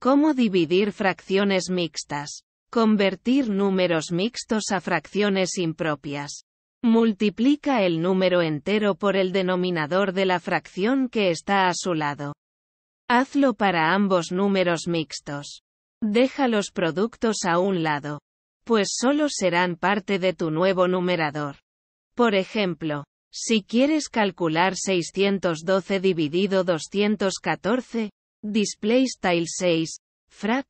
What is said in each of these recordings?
Cómo dividir fracciones mixtas. Convertir números mixtos a fracciones impropias. Multiplica el número entero por el denominador de la fracción que está a su lado. Hazlo para ambos números mixtos. Deja los productos a un lado. Pues solo serán parte de tu nuevo numerador. Por ejemplo, si quieres calcular 612 dividido 214, Display style 6, frac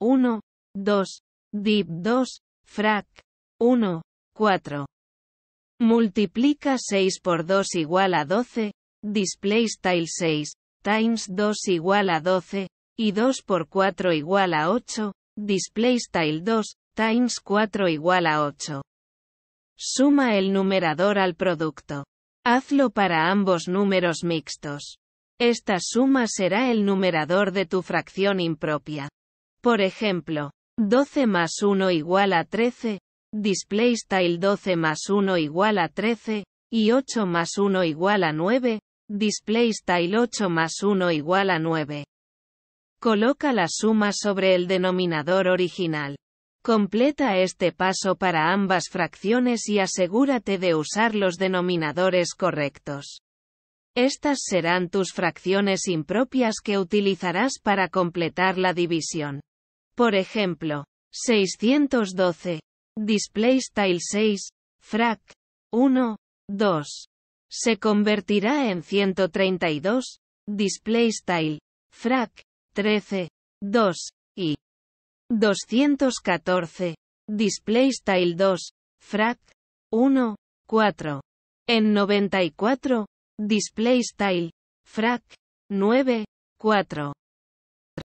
1, 2, div 2, frac 1, 4. Multiplica 6 por 2 igual a 12, display style 6, times 2 igual a 12, y 2 por 4 igual a 8, display style 2, times 4 igual a 8. Suma el numerador al producto. Hazlo para ambos números mixtos. Esta suma será el numerador de tu fracción impropia. Por ejemplo, 12 más 1 igual a 13, display style 12 más 1 igual a 13, y 8 más 1 igual a 9, display style 8 más 1 igual a 9. Coloca la suma sobre el denominador original. Completa este paso para ambas fracciones y asegúrate de usar los denominadores correctos. Estas serán tus fracciones impropias que utilizarás para completar la división. Por ejemplo, 612. display style 6, frac 1, 2. Se convertirá en 132. display style, frac 13, 2, y 214. style 2, frac 1, 4. En 94, Display Style. Frac. 9. 4.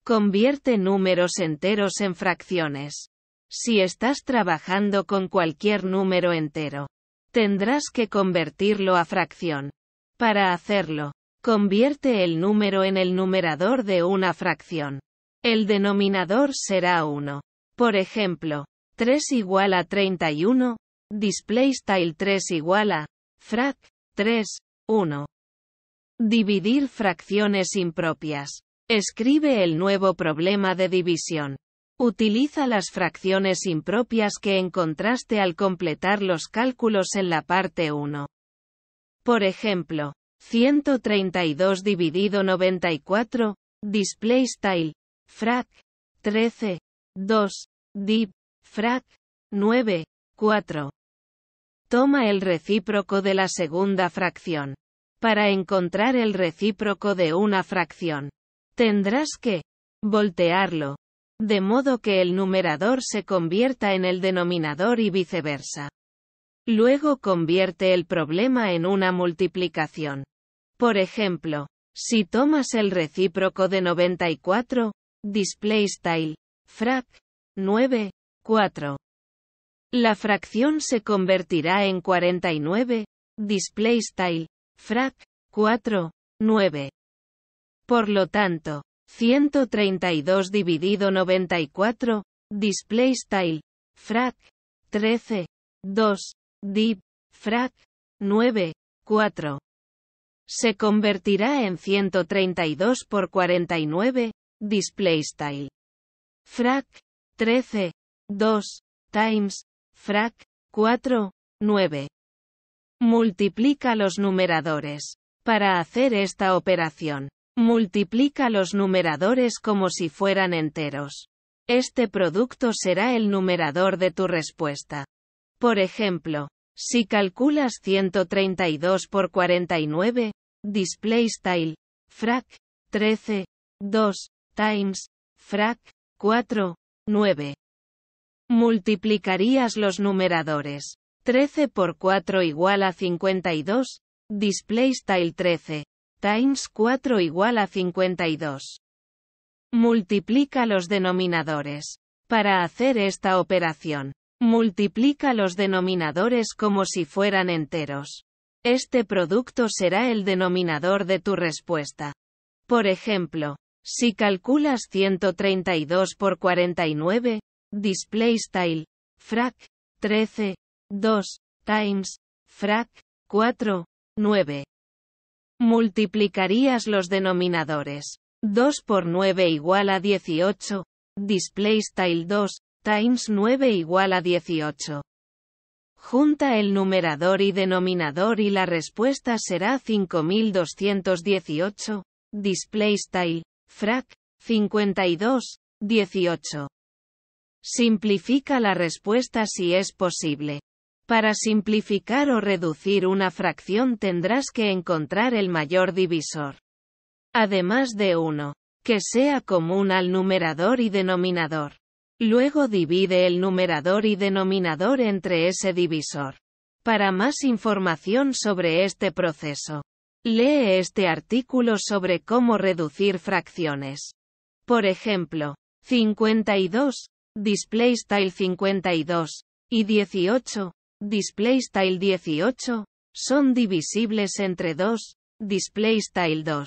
Convierte números enteros en fracciones. Si estás trabajando con cualquier número entero, tendrás que convertirlo a fracción. Para hacerlo, convierte el número en el numerador de una fracción. El denominador será 1. Por ejemplo, 3 igual a 31, display style 3 igual a, frac, 3, 1. Dividir fracciones impropias. Escribe el nuevo problema de división. Utiliza las fracciones impropias que encontraste al completar los cálculos en la parte 1. Por ejemplo, 132 dividido 94, display style, frac, 13, 2, div, frac, 9, 4. Toma el recíproco de la segunda fracción. Para encontrar el recíproco de una fracción, tendrás que voltearlo, de modo que el numerador se convierta en el denominador y viceversa. Luego convierte el problema en una multiplicación. Por ejemplo, si tomas el recíproco de 94, display frac, 9, 4. La fracción se convertirá en 49, Frac. 4, 9. Por lo tanto, 132 dividido 94, display style, frac, 13, 2, div, frac, 9, 4. Se convertirá en 132 por 49, display style. Frac, 13, 2, times, frac, 4, 9. Multiplica los numeradores. Para hacer esta operación, multiplica los numeradores como si fueran enteros. Este producto será el numerador de tu respuesta. Por ejemplo, si calculas 132 por 49, display style, frac, 13, 2, times, frac, 4, 9. Multiplicarías los numeradores. 13 por 4 igual a 52, display style 13, times 4 igual a 52. Multiplica los denominadores. Para hacer esta operación, multiplica los denominadores como si fueran enteros. Este producto será el denominador de tu respuesta. Por ejemplo, si calculas 132 por 49, display style, frac, 13, 2, times, frac, 4, 9. Multiplicarías los denominadores. 2 por 9 igual a 18. Display style 2, times 9 igual a 18. Junta el numerador y denominador y la respuesta será 5218. Display style, frac, 52, 18. Simplifica la respuesta si es posible. Para simplificar o reducir una fracción tendrás que encontrar el mayor divisor. Además de 1. Que sea común al numerador y denominador. Luego divide el numerador y denominador entre ese divisor. Para más información sobre este proceso, lee este artículo sobre cómo reducir fracciones. Por ejemplo, 52, display style 52, y 18, display style 18, son divisibles entre 2, style 2.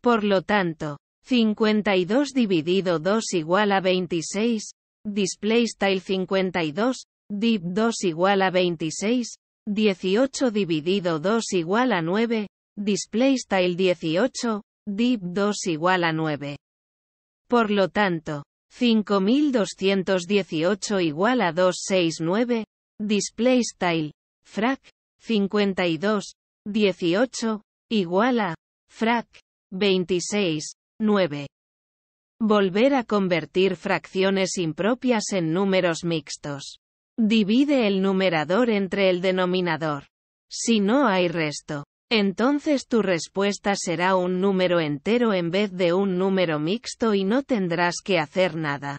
Por lo tanto, 52 dividido 2 igual a 26, display style 52, div 2 igual a 26, 18 dividido 2 igual a 9, style 18, div 2 igual a 9. Por lo tanto, 5218 igual a 269, Display style. Frac. 52. 18. Igual a. Frac. 26. 9. Volver a convertir fracciones impropias en números mixtos. Divide el numerador entre el denominador. Si no hay resto, entonces tu respuesta será un número entero en vez de un número mixto y no tendrás que hacer nada.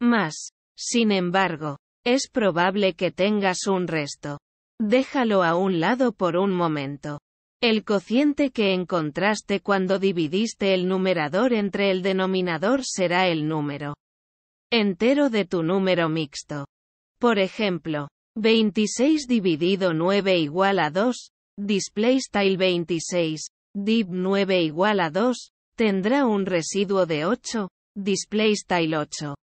Más. Sin embargo, es probable que tengas un resto. Déjalo a un lado por un momento. El cociente que encontraste cuando dividiste el numerador entre el denominador será el número entero de tu número mixto. Por ejemplo, 26 dividido 9 igual a 2, display style 26, div 9 igual a 2, tendrá un residuo de 8, display 8.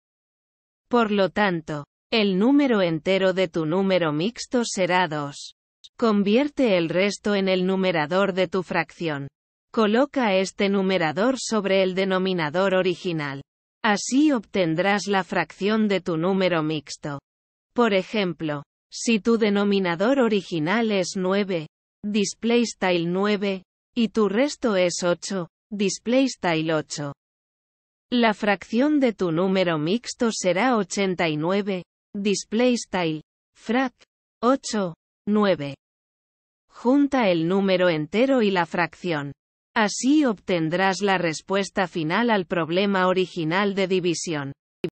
Por lo tanto, el número entero de tu número mixto será 2. Convierte el resto en el numerador de tu fracción. Coloca este numerador sobre el denominador original. Así obtendrás la fracción de tu número mixto. Por ejemplo, si tu denominador original es 9, display y tu resto es 8, display 8. La fracción de tu número mixto será 89, Display style. Frac. 8. 9. Junta el número entero y la fracción. Así obtendrás la respuesta final al problema original de división.